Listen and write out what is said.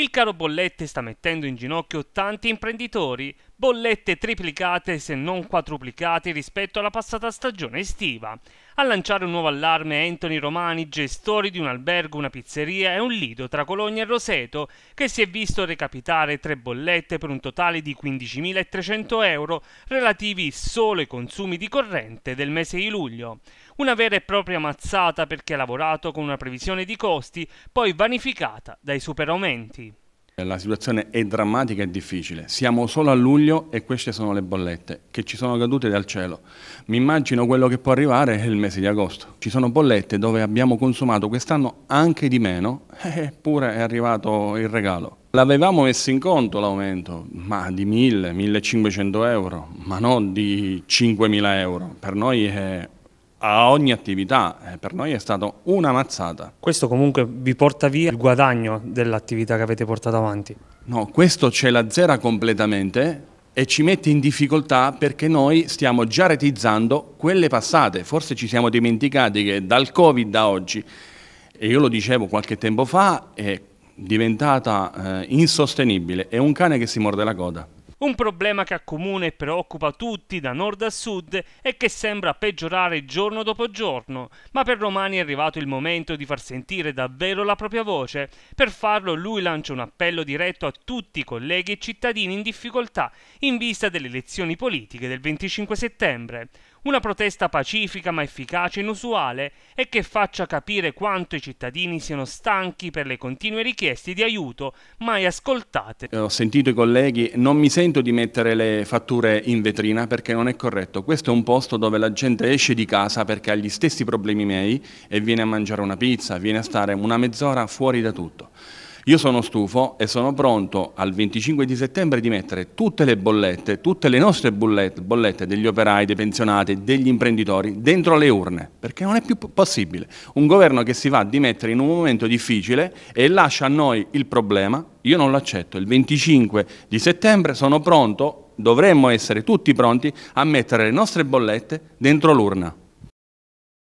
Il caro bollette sta mettendo in ginocchio tanti imprenditori bollette triplicate se non quadruplicate rispetto alla passata stagione estiva. A lanciare un nuovo allarme Anthony Romani, gestore di un albergo, una pizzeria e un lido tra Cologna e Roseto, che si è visto recapitare tre bollette per un totale di 15.300 euro relativi solo ai consumi di corrente del mese di luglio. Una vera e propria mazzata perché ha lavorato con una previsione di costi poi vanificata dai superaumenti. Eh, la situazione è drammatica e difficile. Siamo solo a luglio e queste sono le bollette che ci sono cadute dal cielo. Mi immagino quello che può arrivare nel mese di agosto. Ci sono bollette dove abbiamo consumato quest'anno anche di meno, eppure è arrivato il regalo. L'avevamo messo in conto l'aumento, ma di 1000, 1500 euro, ma non di 5000 euro. Per noi è a ogni attività, eh, per noi è stata una mazzata. Questo comunque vi porta via il guadagno dell'attività che avete portato avanti? No, questo ce l'azzera completamente e ci mette in difficoltà perché noi stiamo già retizzando quelle passate, forse ci siamo dimenticati che dal Covid a oggi, e io lo dicevo qualche tempo fa, è diventata eh, insostenibile, è un cane che si morde la coda. Un problema che accomuna e preoccupa tutti da nord a sud e che sembra peggiorare giorno dopo giorno, ma per Romani è arrivato il momento di far sentire davvero la propria voce. Per farlo lui lancia un appello diretto a tutti i colleghi e cittadini in difficoltà in vista delle elezioni politiche del 25 settembre. Una protesta pacifica ma efficace, e inusuale e che faccia capire quanto i cittadini siano stanchi per le continue richieste di aiuto mai ascoltate. Ho sentito i colleghi, non mi sento di mettere le fatture in vetrina perché non è corretto. Questo è un posto dove la gente esce di casa perché ha gli stessi problemi miei e viene a mangiare una pizza, viene a stare una mezz'ora fuori da tutto. Io sono stufo e sono pronto al 25 di settembre di mettere tutte le bollette, tutte le nostre bollette, bollette degli operai, dei pensionati, degli imprenditori, dentro le urne, perché non è più possibile. Un governo che si va a dimettere in un momento difficile e lascia a noi il problema, io non lo accetto. Il 25 di settembre sono pronto, dovremmo essere tutti pronti a mettere le nostre bollette dentro l'urna.